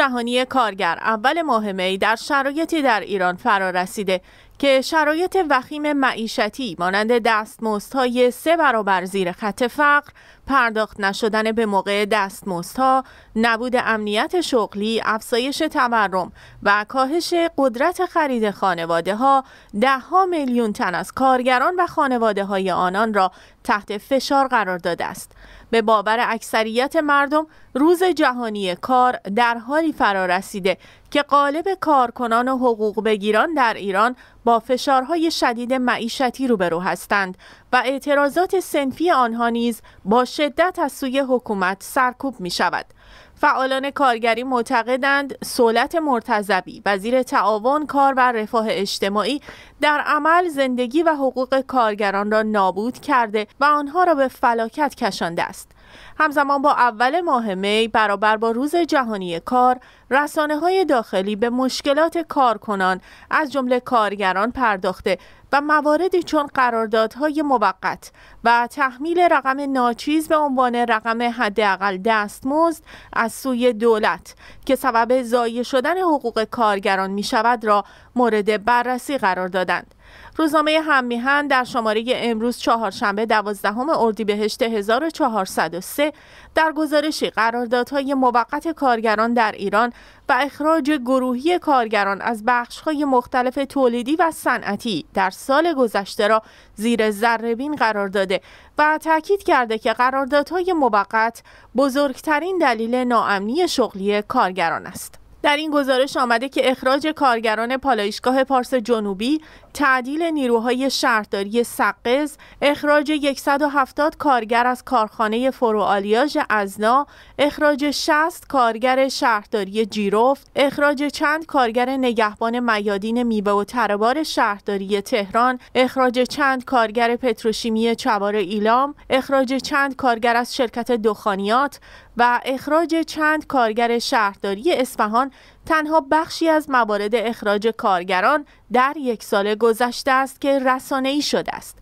جهانی کارگر اول ماه می در شرایطی در ایران فرا رسیده که شرایط وخیم معیشتی مانند دستمزدهای سه برابر زیر خط فقر، پرداخت نشدن به موقع دستمزدها، نبود امنیت شغلی، افزایش تورم و کاهش قدرت خرید خانواده ها ده ها میلیون تن از کارگران و خانواده های آنان را تحت فشار قرار داده است. به باور اکثریت مردم روز جهانی کار در حالی فرا رسیده که قالب کارکنان و حقوق بگیران در ایران با فشارهای شدید معیشتی روبرو هستند و اعتراضات سنفی آنها نیز با شدت از سوی حکومت سرکوب می شود. فعالان کارگری معتقدند سولت مرتزبی وزیر تعاون کار و رفاه اجتماعی در عمل زندگی و حقوق کارگران را نابود کرده و آنها را به فلاکت کشانده است همزمان با اول ماه می برابر با روز جهانی کار رسانه های داخلی به مشکلات کارکنان از جمله کارگران پرداخته و مواردی چون قراردادهای موقت و تحمیل رقم ناچیز به عنوان رقم حداقل دستمزد از سوی دولت که سبب ضایع شدن حقوق کارگران می شود را مورد بررسی قرار دادند. روزنامه هممیهن در شماره امروز چهارشنبه دوازدهم اردیبهشت 1403 در گزارشی قراردادهای موقت کارگران در ایران و اخراج گروهی کارگران از بخشهای مختلف تولیدی و صنعتی در سال گذشته را زیر ذربین قرار داده و تاکید کرده که قراردادهای موقت بزرگترین دلیل ناامنی شغلی کارگران است. در این گزارش آمده که اخراج کارگران پالایشگاه پارس جنوبی تعدیل نیروهای شهرداری سقز، اخراج 170 کارگر از کارخانه فوروآلیاژ ازنا، اخراج 60 کارگر شهرداری جیرفت، اخراج چند کارگر نگهبان میادین میوه و تربار شهرداری تهران، اخراج چند کارگر پتروشیمی چوار ایلام، اخراج چند کارگر از شرکت دخانیات و اخراج چند کارگر شهرداری اسفهان، تنها بخشی از موارد اخراج کارگران در یک سال گذشته است که ای شده است.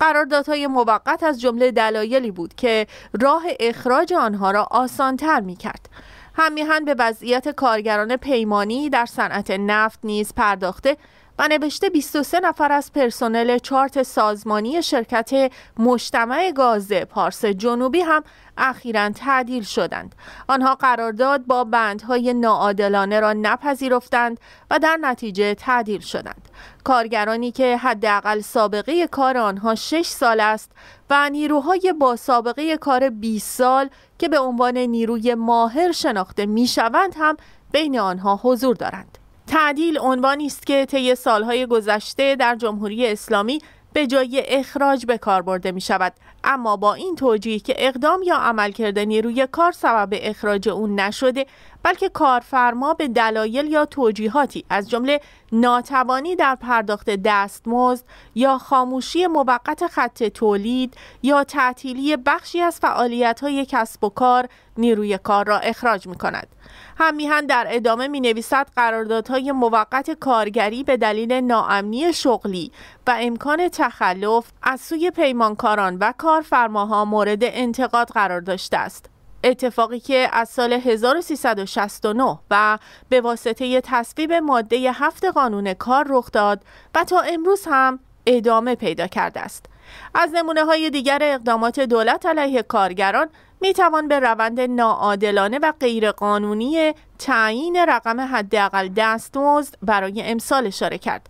قراردادهای موقت از جمله دلایلی بود که راه اخراج آنها را آسان تر می کرد. همیهن به وضعیت کارگران پیمانی در صنعت نفت نیز پرداخته و نوشته 23 نفر از پرسنل چارت سازمانی شرکت مجتمع گاز پارس جنوبی هم اخیرا تعدیل شدند آنها قرارداد با بندهای ناعادلانه را نپذیرفتند و در نتیجه تعدیل شدند کارگرانی که حداقل سابقه کار آنها 6 سال است و نیروهای با سابقه کار 20 سال که به عنوان نیروی ماهر شناخته می شوند هم بین آنها حضور دارند تعدیل عنوانی است که طی سالهای گذشته در جمهوری اسلامی به جای اخراج به کار برده می شود اما با این توجیه که اقدام یا عمل کردنی روی کار سبب اخراج او نشده بلکه کارفرما به دلایل یا توجیهاتی از جمله ناتوانی در پرداخت دستمزد یا خاموشی موقت خط تولید یا تعطیلی بخشی از های کسب و کار نیروی کار را اخراج می کند. همیهن در ادامه می نویسد قراردادهای موقت کارگری به دلیل ناامنی شغلی و امکان تخلف از سوی پیمانکاران و کارفرماها مورد انتقاد قرار داشته است. اتفاقی که از سال 1369 و به واسطه تصویب ماده هفت قانون کار رخ داد و تا امروز هم ادامه پیدا کرده است. از نمونه های دیگر اقدامات دولت علیه کارگران می توان به روند ناعادلانه و غیرقانونی تعیین رقم حداقل دستمزد برای امسال اشاره کرد.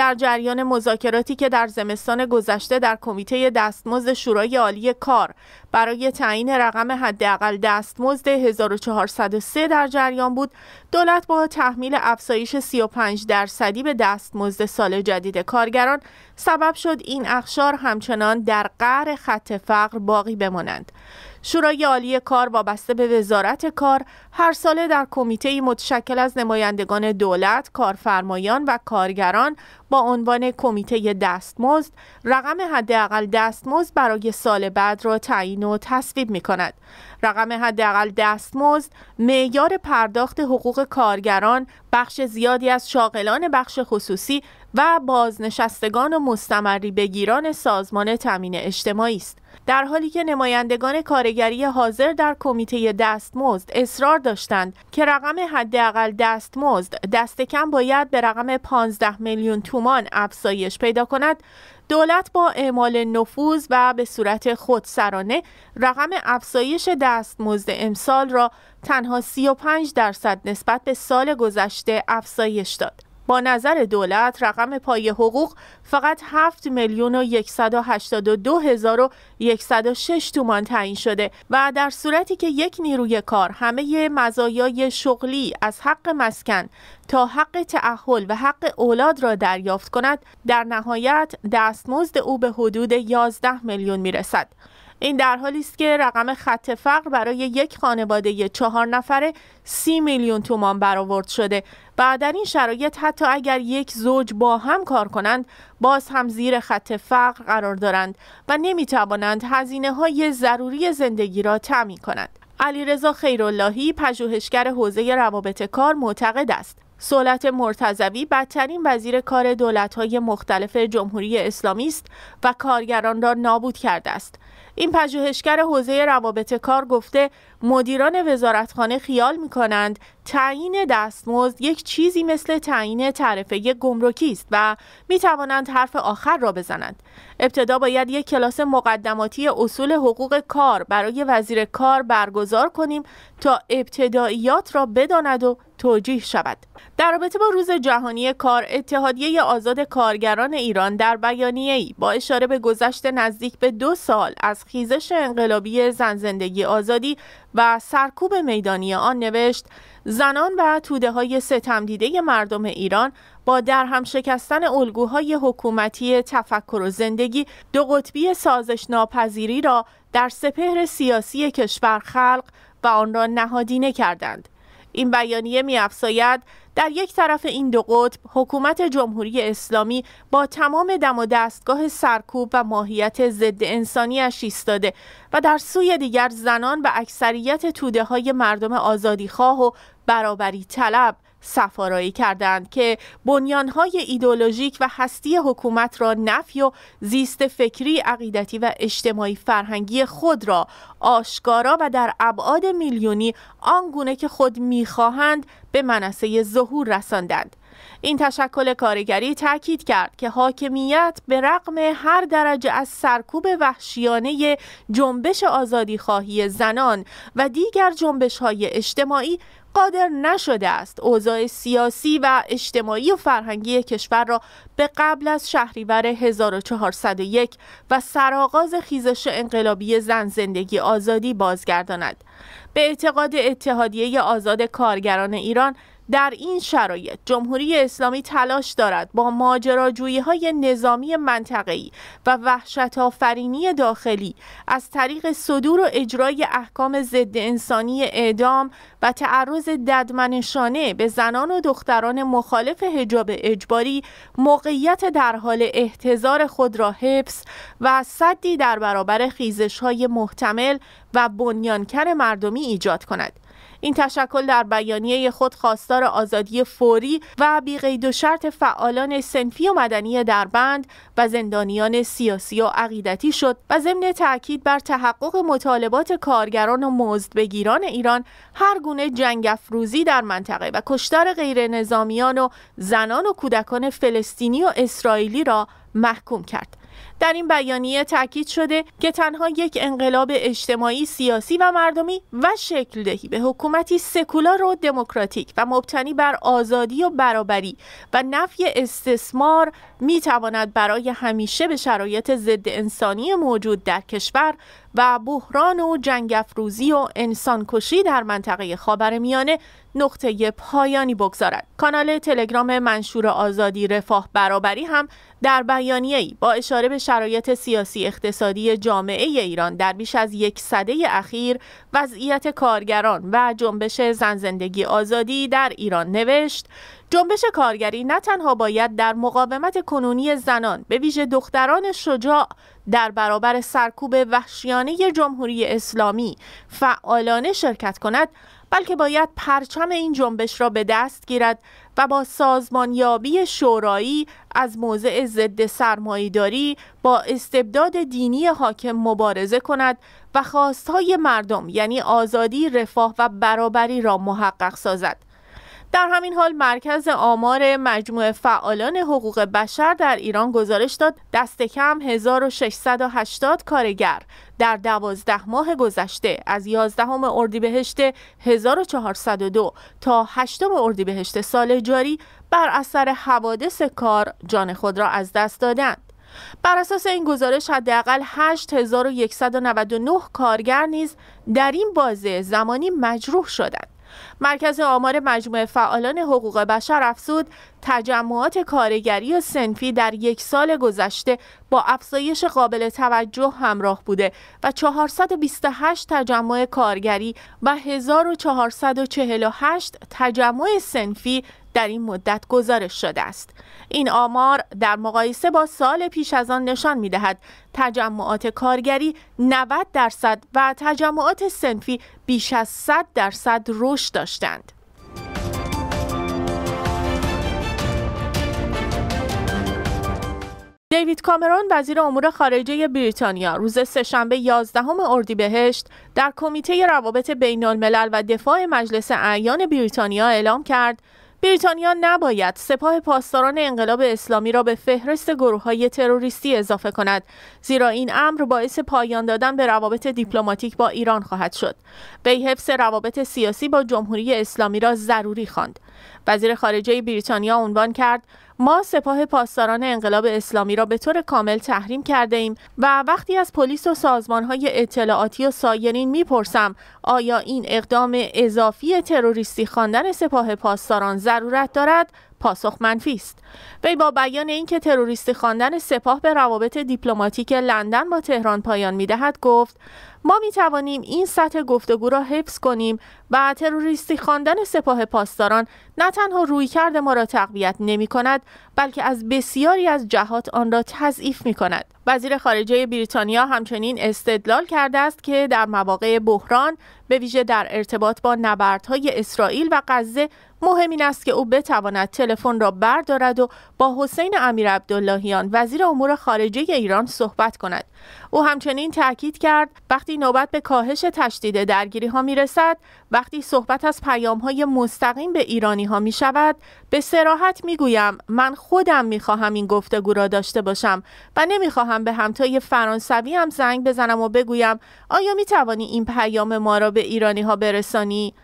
در جریان مذاکراتی که در زمستان گذشته در کمیته دستمزد شورای عالی کار برای تعیین رقم حداقل دستمزد 1403 در جریان بود، دولت با تحمیل افزایش 35 درصدی به دستمزد سال جدید کارگران سبب شد این اخشار همچنان در قعر خط فقر باقی بمانند. شورای عالی کار وابسته به وزارت کار هر ساله در کمیته متشکل از نمایندگان دولت، کارفرمایان و کارگران با عنوان کمیته دستمزد رقم حداقل دستمزد برای سال بعد را تعیین و تصویب می کند. رقم حداقل دستمزد معیار پرداخت حقوق کارگران، بخش زیادی از شاغلان بخش خصوصی و بازنشستگان و مستمری بگیران سازمان تامین اجتماعی است در حالی که نمایندگان کارگری حاضر در کمیته دستمزد اصرار داشتند که رقم حداقل دستمزد دست کم باید به رقم 15 میلیون تومان افزایش پیدا کند دولت با اعمال نفوذ و به صورت خودسرانه رقم افزایش دستمزد امسال را تنها 35 درصد نسبت به سال گذشته افزایش داد با نظر دولت رقم پای حقوق فقط 7 میلیون و 182 هزار و 106 تومان تعیین شده و در صورتی که یک نیروی کار همه مزایای شغلی از حق مسکن تا حق تعهل و حق اولاد را دریافت کند در نهایت دستمزد او به حدود 11 میلیون میرسد این در حالی است که رقم خط فقر برای یک خانواده چهار نفره سی میلیون تومان برآورد شده و در این شرایط حتی اگر یک زوج با هم کار کنند باز هم زیر خط فقر قرار دارند و نمی توانند هزینه های ضروری زندگی را تعمین کنند علیرضا خیراللهی پژوهشگر حوزه روابط کار معتقد است سولت مرتزوی بدترین وزیر کار دولت‌های مختلف جمهوری اسلامی است و کارگران را نابود کرده است. این پژوهشگر حوزه روابط کار گفته مدیران وزارتخانه خیال می کنند تعیین دستمزد یک چیزی مثل تعیین تعرفه گمرکی است و می توانند حرف آخر را بزنند. ابتدا باید یک کلاس مقدماتی اصول حقوق کار برای وزیر کار برگزار کنیم تا ابتداییات را بداند و توجیه شود. در رابطه با روز جهانی کار اتحادیه آزاد کارگران ایران در بیانیه ای با اشاره به گذشت نزدیک به دو سال از خیزش انقلابی زن زندگی آزادی و سرکوب میدانی آن نوشت زنان و توده های ستم دیده مردم ایران با درهم شکستن الگوهای حکومتی تفکر و زندگی دو قطبی سازش ناپذیری را در سپهر سیاسی کشور خلق و آن را نهادینه کردند این بیانیه می در یک طرف این دو قطب حکومت جمهوری اسلامی با تمام دم و دستگاه سرکوب و ماهیت ضد انسانیش ایستاده و در سوی دیگر زنان و اکثریت توده های مردم آزادیخواه و برابری طلب سفارایی کردند که بنیانهای ایدولوژیک و هستی حکومت را نفی و زیست فکری، عقیدتی و اجتماعی فرهنگی خود را آشکارا و در ابعاد میلیونی آنگونه که خود میخواهند به منصه ظهور رساندند. این تشکل کارگری تاکید کرد که حاکمیت به رغم هر درجه از سرکوب وحشیانه جنبش آزادی خواهی زنان و دیگر جنبش های اجتماعی قادر نشده است اوضاع سیاسی و اجتماعی و فرهنگی کشور را به قبل از شهریور 1401 و سرآغاز خیزش انقلابی زن زندگی آزادی بازگرداند به اعتقاد اتحادیه آزاد کارگران ایران در این شرایط جمهوری اسلامی تلاش دارد با ماجراجویی های نظامی منطقی و وحشت آفرینی داخلی از طریق صدور و اجرای احکام ضد انسانی اعدام و تعرض ددمنشانه به زنان و دختران مخالف حجاب اجباری موقعیت در حال احتضار خود را حفظ و صدی در برابر خیزش های محتمل و بنیانکر مردمی ایجاد کند این تشکل در بیانیه خود خواستار آزادی فوری و بیقید و شرط فعالان سنفی و مدنی در بند و زندانیان سیاسی و عقیدتی شد و ضمن تاکید بر تحقق مطالبات کارگران و مزدبگیران ایران هر گونه جنگ افروزی در منطقه و کشتار غیر نظامیان و زنان و کودکان فلسطینی و اسرائیلی را محکوم کرد در این بیانیه تاکید شده که تنها یک انقلاب اجتماعی، سیاسی و مردمی و شکل دهی به حکومتی سکولار و دموکراتیک و مبتنی بر آزادی و برابری و نفی استثمار می برای همیشه به شرایط ضد انسانی موجود در کشور و بحران و جنگ افروزی و انسانکشی در منطقه خاورمیانه نقطه پایانی بگذارد کانال تلگرام منشور آزادی رفاه برابری هم در ای با اشاره به شرایط سیاسی اقتصادی جامعه ایران در بیش از یک سده اخیر وضعیت کارگران و جنبش زن زندگی آزادی در ایران نوشت جنبش کارگری نه تنها باید در مقاومت کنونی زنان به ویژه دختران شجاع در برابر سرکوب وحشیانه جمهوری اسلامی فعالانه شرکت کند بلکه باید پرچم این جنبش را به دست گیرد و با سازمانیابی شورایی از موضع ضد سرمایهداری با استبداد دینی حاکم مبارزه کند و خواستهای مردم یعنی آزادی، رفاه و برابری را محقق سازد. در همین حال مرکز آمار مجموعه فعالان حقوق بشر در ایران گزارش داد دست کم 1680 کارگر در دوازده ماه گذشته از 11 اردیبهشت 1402 تا 8 اردیبهشت سال جاری بر اثر حوادث کار جان خود را از دست دادند. بر اساس این گزارش حداقل 8199 کارگر نیز در این بازه زمانی مجروح شدند. مرکز آمار مجموعه فعالان حقوق بشر افزود تجمعات کارگری و سنفی در یک سال گذشته با افزایش قابل توجه همراه بوده و 428 تجمع کارگری و 1448 تجمع سنفی در این مدت گزارش شده است این آمار در مقایسه با سال پیش از آن نشان می دهد تجمعات کارگری 90 درصد و تجمعات سنفی بیش از 100 درصد رشد داشتند دیوید کامرون وزیر امور خارجه بریتانیا روز سهشنبه 11 اردیبهشت در کمیته روابط بین الملل و دفاع مجلس اعیان بریتانیا اعلام کرد بریتانیا نباید سپاه پاسداران انقلاب اسلامی را به فهرست گروه های تروریستی اضافه کند زیرا این امر باعث پایان دادن به روابط دیپلماتیک با ایران خواهد شد وی حفظ روابط سیاسی با جمهوری اسلامی را ضروری خواند وزیر خارجه بریتانیا عنوان کرد ما سپاه پاسداران انقلاب اسلامی را به طور کامل تحریم کرده ایم و وقتی از پلیس و سازمان های اطلاعاتی و سایرین میپرسم آیا این اقدام اضافی تروریستی خواندن سپاه پاسداران ضرورت دارد پاسخ منفی است وی با بیان اینکه تروریستی خواندن سپاه به روابط دیپلماتیک لندن با تهران پایان میدهد گفت ما می توانیم این سطح گفتگو را حفظ کنیم و تروریستی خواندن سپاه پاسداران نه تنها کرد ما را تقویت نمی کند بلکه از بسیاری از جهات آن را تضعیف می کند. وزیر خارجه بریتانیا همچنین استدلال کرده است که در مواقع بحران به ویژه در ارتباط با نبردهای اسرائیل و غزه مهم این است که او بتواند تلفن را بردارد و با حسین امیر عبداللهیان وزیر امور خارجه ایران صحبت کند او همچنین تاکید کرد وقتی نوبت به کاهش تشدید درگیری ها می رسد وقتی صحبت از پیام های مستقیم به ایرانی ها می شود به سراحت می گویم من خودم می خواهم این گفتگو را داشته باشم و نمی خواهم به همتای فرانسوی هم زنگ بزنم و بگویم آیا می توانی این پیام ما را به ایرانی ها برسانی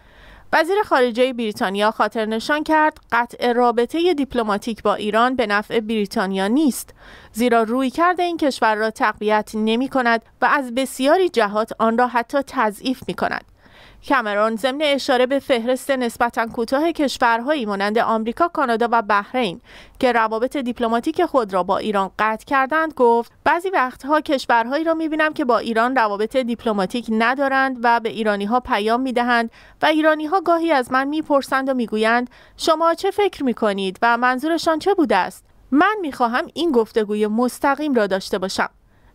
وزیر خارجه بریتانیا خاطر نشان کرد قطع رابطه دیپلماتیک با ایران به نفع بریتانیا نیست زیرا روی کرده این کشور را تقویت نمی کند و از بسیاری جهات آن را حتی تضعیف می کند. کمرون ضمن اشاره به فهرست نسبتا کوتاه کشورهایی مانند آمریکا، کانادا و بحرین که روابط دیپلماتیک خود را با ایران قطع کردند گفت بعضی وقتها کشورهایی را میبینم که با ایران روابط دیپلماتیک ندارند و به ایرانی ها پیام میدهند و ایرانی ها گاهی از من میپرسند و میگویند شما چه فکر میکنید و منظورشان چه بوده است من میخواهم این گفتگوی مستقیم را داشته باشم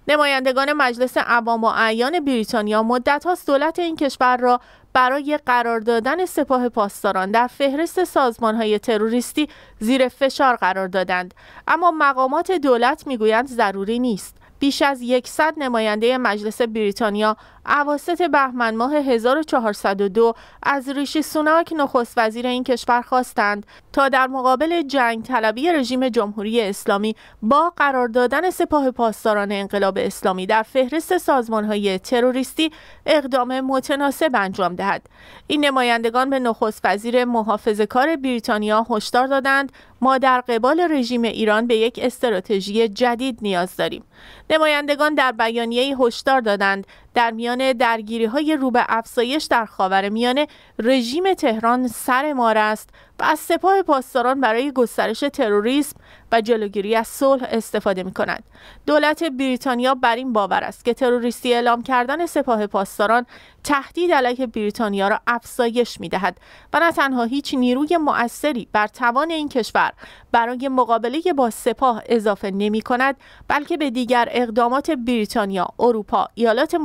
نمایندگان مجلس عوام و اعیان بریتانیا مدت هاست دولت این کشور را برای قرار دادن سپاه پاسداران در فهرست سازمان های تروریستی زیر فشار قرار دادند اما مقامات دولت میگویند ضروری نیست بیش از 100 نماینده مجلس بریتانیا اواسط بهمن ماه 1402 از ریشی سوناک نخست وزیر این کشور خواستند تا در مقابل جنگ طلبی رژیم جمهوری اسلامی با قرار دادن سپاه پاسداران انقلاب اسلامی در فهرست سازمانهای تروریستی اقدام متناسب انجام دهد این نمایندگان به نخست وزیر محافظه کار بریتانیا هشدار دادند ما در قبال رژیم ایران به یک استراتژی جدید نیاز داریم. نمایندگان در بیانیه‌ای هشدار دادند در میان درگیری های رو افزایش در خاور میانه رژیم تهران سر مار است و از سپاه پاسداران برای گسترش تروریسم و جلوگیری از صلح استفاده می کند. دولت بریتانیا بر این باور است که تروریستی اعلام کردن سپاه پاسداران تهدید علیه بریتانیا را افزایش می دهد و نه تنها هیچ نیروی مؤثری بر توان این کشور برای مقابله با سپاه اضافه نمی کند بلکه به دیگر اقدامات بریتانیا، اروپا، ایالات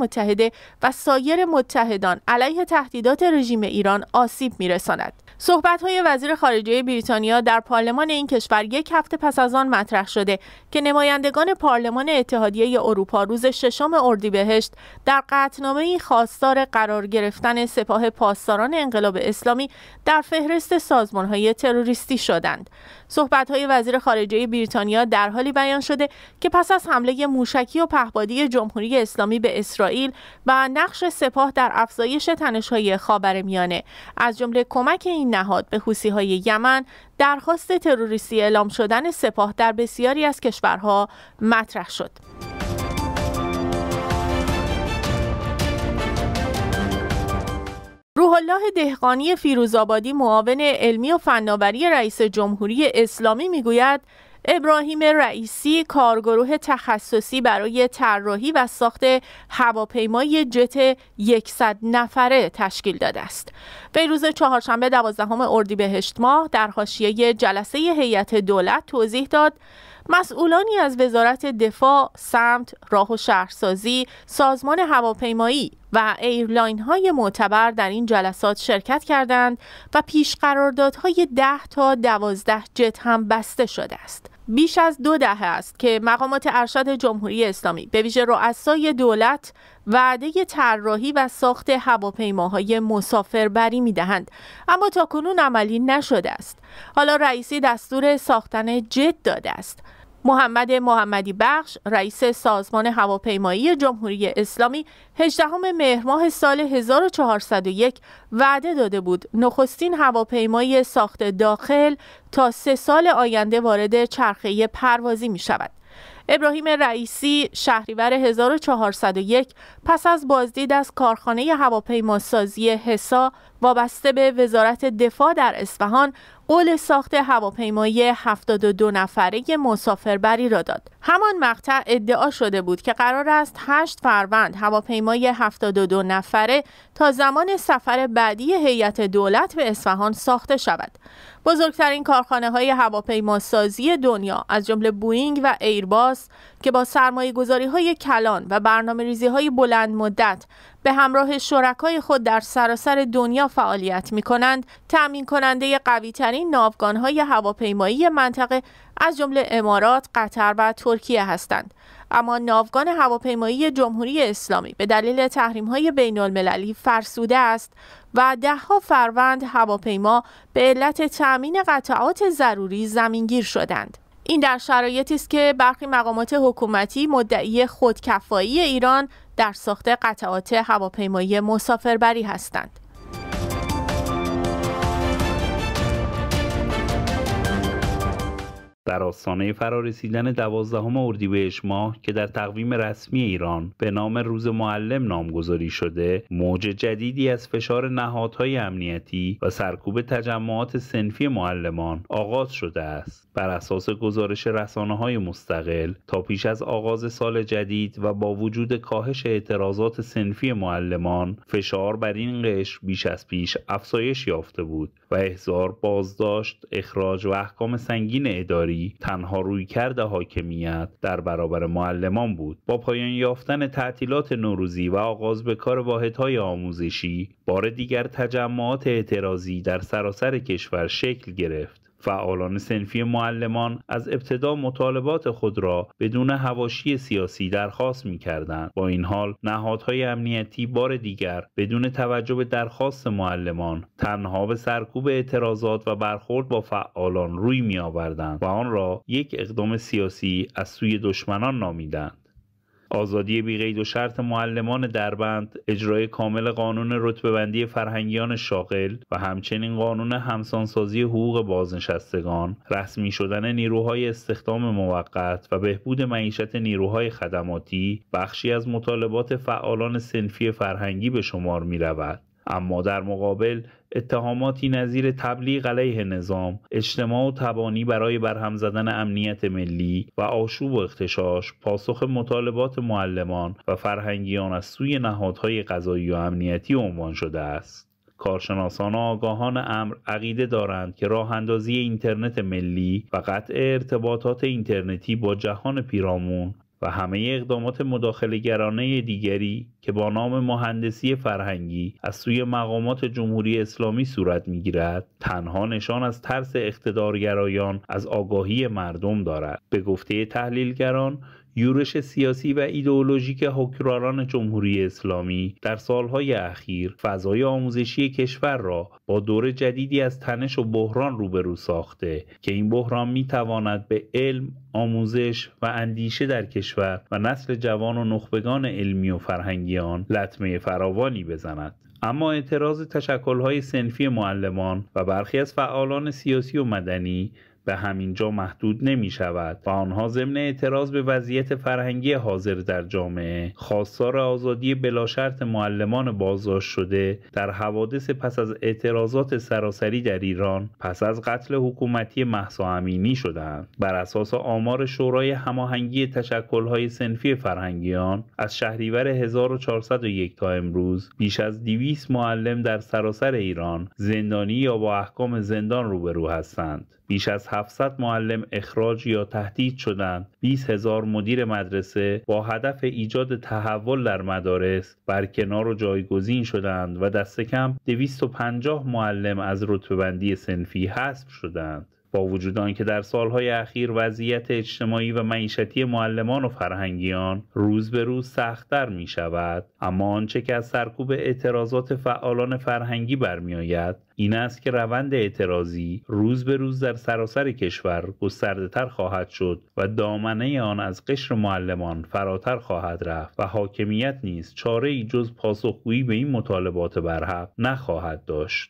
و سایر متحدان علیه تهدیدات رژیم ایران آسیب میرساند صحبت های وزیر خارجه بریتانیا در پارلمان این کشور یک هفته پس از آن مطرح شده که نمایندگان پارلمان اتحادیه اروپا روز ششم اردیبهشت در ای خواستار قرار گرفتن سپاه پاسداران انقلاب اسلامی در فهرست سازمان های تروریستی شدند صحبت های وزیر خارجه بریتانیا در حالی بیان شده که پس از حمله موشکی و پهبادی جمهوری اسلامی به اسرائیل و نقش سپاه در افزایش تنش‌های خاورمیانه از جمله کمک این نهاد به حوثی‌های یمن درخواست تروریستی اعلام شدن سپاه در بسیاری از کشورها مطرح شد روح الله دهقانی فیروزآبادی معاون علمی و فناوری رئیس جمهوری اسلامی میگوید ابراهیم رئیسی کارگروه تخصصی برای طراحی و ساخت هواپیمای جت 100 نفره تشکیل داده است. به چهارشنبه 12 اردیبهشت ماه در حاشیه جلسه هیئت دولت توضیح داد مسئولانی از وزارت دفاع، سمت، راه و شهرسازی، سازمان هواپیمایی و ایرلاین های معتبر در این جلسات شرکت کردند و پیش قراردادهای 10 تا 12 جت هم بسته شده است. بیش از دو دهه است که مقامات ارشد جمهوری اسلامی به ویژه رؤسای دولت وعده طراحی و ساخت هواپیماهای مسافربری میدهند اما تاکنون عملی نشده است حالا رئیسی دستور ساختن جد داده است محمد محمدی بخش رئیس سازمان هواپیمایی جمهوری اسلامی 18 مهر ماه سال 1401 وعده داده بود نخستین هواپیمایی ساخت داخل تا سه سال آینده وارد چرخه پروازی می شود. ابراهیم رئیسی شهریور 1401 پس از بازدید از کارخانه هواپیماسازی حسا وابسته به وزارت دفاع در اسفهان قول ساخت هواپیمایی 72 نفره مسافربری را داد. همان مقطع ادعا شده بود که قرار است 8 فروند هواپیمای 72 نفره تا زمان سفر بعدی هیئت دولت به اسفهان ساخته شود. بزرگترین کارخانه های هواپیماسازی دنیا از جمله بوینگ و ایرباس که با سرمایه گذاری های کلان و برنامه ریزی های بلند مدت به همراه شرکای خود در سراسر دنیا فعالیت می کنند تأمین کننده قوی ترین ناوگان های هواپیمایی منطقه از جمله امارات، قطر و ترکیه هستند اما ناوگان هواپیمایی جمهوری اسلامی به دلیل تحریم‌های المللی فرسوده است و دهها فروند هواپیما به علت تأمین قطعات ضروری زمینگیر شدند. این در شرایطی است که برخی مقامات حکومتی مدعی خودکفایی ایران در ساخت قطعات هواپیمایی مسافربری هستند. در آستانه فرارسیدن دوازدهم اردیبهشت ماه که در تقویم رسمی ایران به نام روز معلم نامگذاری شده موج جدیدی از فشار نهادهای امنیتی و سرکوب تجمعات سنفی معلمان آغاز شده است بر اساس گزارش رسانه های مستقل تا پیش از آغاز سال جدید و با وجود کاهش اعتراضات سنفی معلمان فشار بر این قشر بیش از پیش افزایش یافته بود و احضار بازداشت اخراج و احکام سنگین اداری تنها روی رویکرد حاکمیت در برابر معلمان بود با پایان یافتن تعطیلات نوروزی و آغاز به کار واحدهای آموزشی بار دیگر تجمعات اعتراضی در سراسر کشور شکل گرفت فعالان سنفی معلمان از ابتدا مطالبات خود را بدون هواشی سیاسی درخواست می با این حال نهادهای امنیتی بار دیگر بدون توجه به درخواست معلمان تنها به سرکوب اعتراضات و برخورد با فعالان روی می و آن را یک اقدام سیاسی از سوی دشمنان نامیدند. آزادی بیقید و شرط معلمان دربند اجرای کامل قانون رتبه فرهنگیان شاغل و همچنین قانون همسانسازی حقوق بازنشستگان رسمی شدن نیروهای استخدام موقت و بهبود معیشت نیروهای خدماتی بخشی از مطالبات فعالان سنفی فرهنگی به شمار می اما در مقابل اتهاماتی نظیر تبلیغ علیه نظام اجتماع و تبانی برای برهم زدن امنیت ملی و آشوب و اختشاش پاسخ مطالبات معلمان و فرهنگیان از سوی نهادهای قضایی و امنیتی عنوان شده است کارشناسان و آگاهان امر عقیده دارند که راه اندازی اینترنت ملی و قطع ارتباطات اینترنتی با جهان پیرامون و همه اقدامات مداخلگرانه دیگری که با نام مهندسی فرهنگی از سوی مقامات جمهوری اسلامی صورت میگیرد تنها نشان از ترس اقتدارگرایان از آگاهی مردم دارد به گفته تحلیلگران یورش سیاسی و ایدئولوژیک حکمرانان جمهوری اسلامی در سالهای اخیر فضای آموزشی کشور را با دور جدیدی از تنش و بحران روبرو ساخته که این بحران میتواند به علم آموزش و اندیشه در کشور و نسل جوان و نخبگان علمی و فرهنگی آن لطمه فراوانی بزند اما اعتراض تشکل‌های سنفی معلمان و برخی از فعالان سیاسی و مدنی به جا محدود نمی شود و آنها ضمن اعتراض به وضعیت فرهنگی حاضر در جامعه خواستار آزادی بلاشرط معلمان بازداشت شده در حوادث پس از اعتراضات سراسری در ایران پس از قتل حکومتی مهسا امینی شدند بر اساس آمار شورای هماهنگی تشکل‌های سنفی فرهنگیان از شهریور 1401 تا امروز بیش از 200 معلم در سراسر ایران زندانی یا با احکام زندان روبرو هستند بیش از 700 معلم اخراج یا تهدید شدند 20 هزار مدیر مدرسه با هدف ایجاد تحول در مدارس بر کنار و جایگزین شدند و دست کم 250 معلم از بندی سنفی حذف شدند با وجود آنکه در سالهای اخیر وضعیت اجتماعی و معیشتی معلمان و فرهنگیان روز به روز سختتر می شود اما آنچه که از سرکوب اعتراضات فعالان فرهنگی برمیآید این است که روند اعتراضی روز به روز در سراسر کشور گستردهتر خواهد شد و دامنه آن از قشر معلمان فراتر خواهد رفت و حاکمیت نیز چاره ای جز پاسخگویی به این مطالبات برحق نخواهد داشت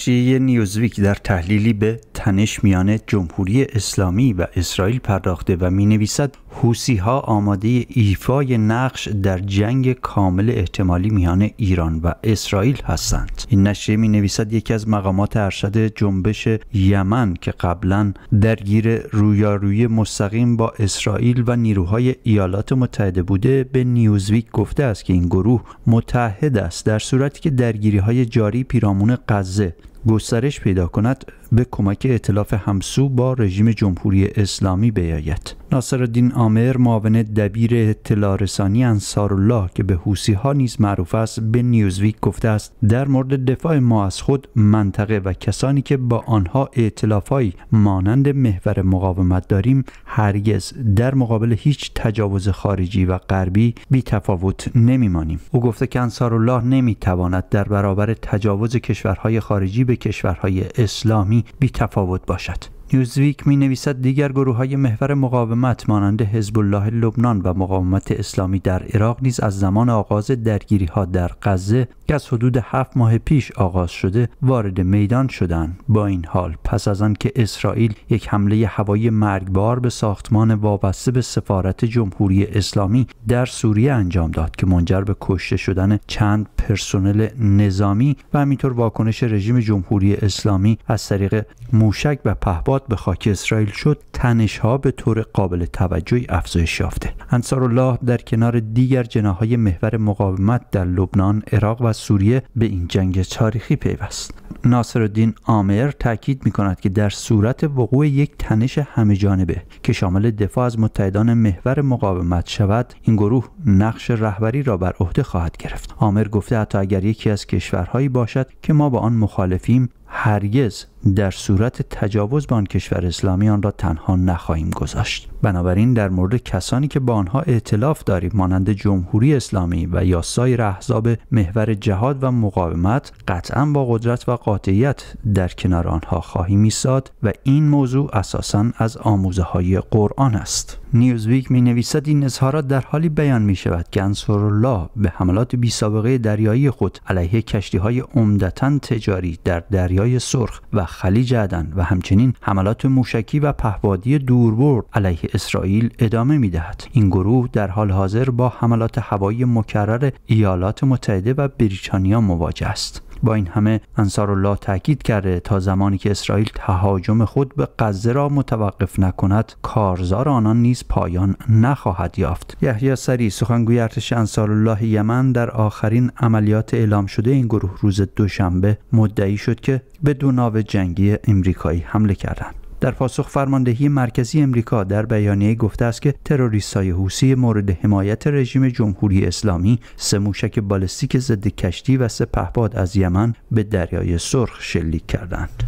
نشریه نیوزویک در تحلیلی به تنش میان جمهوری اسلامی و اسرائیل پرداخته و می نویسد حوسی ها آماده ایفای نقش در جنگ کامل احتمالی میان ایران و اسرائیل هستند این نشریه می نویسد یکی از مقامات ارشد جنبش یمن که قبلا درگیر رویارویی مستقیم با اسرائیل و نیروهای ایالات متحده بوده به نیوزویک گفته است که این گروه متحد است در صورتی که درگیری های جاری پیرامون غزه گسترش پیدا کند به کمک اطلاف همسو با رژیم جمهوری اسلامی بیاید ناصرالدین آمر معاون دبیر اطلاع رسانی انصار الله که به حوسی ها نیز معروف است به نیوزویک گفته است در مورد دفاع ما از خود منطقه و کسانی که با آنها ائتلافهایی مانند محور مقاومت داریم هرگز در مقابل هیچ تجاوز خارجی و غربی بی تفاوت مانیم. او گفته که انصار الله تواند در برابر تجاوز کشورهای خارجی به کشورهای اسلامی بی تفاوت باشد نیوزویک می نویسد دیگر گروه های محور مقاومت مانند حزب الله لبنان و مقاومت اسلامی در عراق نیز از زمان آغاز درگیری ها در غزه که از حدود هفت ماه پیش آغاز شده وارد میدان شدند با این حال پس از آنکه اسرائیل یک حمله هوایی مرگبار به ساختمان وابسته به سفارت جمهوری اسلامی در سوریه انجام داد که منجر به کشته شدن چند پرسنل نظامی و همینطور واکنش رژیم جمهوری اسلامی از طریق موشک و پهپاد به خاک اسرائیل شد ها به طور قابل توجهی افزایش یافته انصار الله در کنار دیگر جناهای محور مقاومت در لبنان عراق و سوریه به این جنگ تاریخی پیوست ناصرالدین آمر تاکید می کند که در صورت وقوع یک تنش همه جانبه که شامل دفاع از متحدان محور مقاومت شود این گروه نقش رهبری را بر عهده خواهد گرفت آمر گفته حتی اگر یکی از کشورهایی باشد که ما با آن مخالفیم هرگز در صورت تجاوز به آن کشور اسلامی آن را تنها نخواهیم گذاشت بنابراین در مورد کسانی که با آنها ائتلاف داریم مانند جمهوری اسلامی و یا سایر احزاب محور جهاد و مقاومت قطعا با قدرت و قاطعیت در کنار آنها خواهیم ایستاد و این موضوع اساسا از آموزه های قرآن است نیوزویک می نویسد این اظهارات در حالی بیان می شود که الله به حملات بی سابقه دریایی خود علیه کشتی های عمدتا تجاری در دریای سرخ و خلیج عدن و همچنین حملات موشکی و پهپادی دوربرد علیه اسرائیل ادامه می دهد. این گروه در حال حاضر با حملات هوایی مکرر ایالات متحده و بریتانیا مواجه است. با این همه انصار الله تاکید کرده تا زمانی که اسرائیل تهاجم خود به غزه را متوقف نکند کارزار آنان نیز پایان نخواهد یافت یحیی سری سخنگوی ارتش انصار الله یمن در آخرین عملیات اعلام شده این گروه روز دوشنبه مدعی شد که به دو ناو جنگی امریکایی حمله کردند در پاسخ فرماندهی مرکزی امریکا در بیانیه گفته است که تروریست‌های حوسی مورد حمایت رژیم جمهوری اسلامی سه موشک بالستیک ضد کشتی و سه پهپاد از یمن به دریای سرخ شلیک کردند.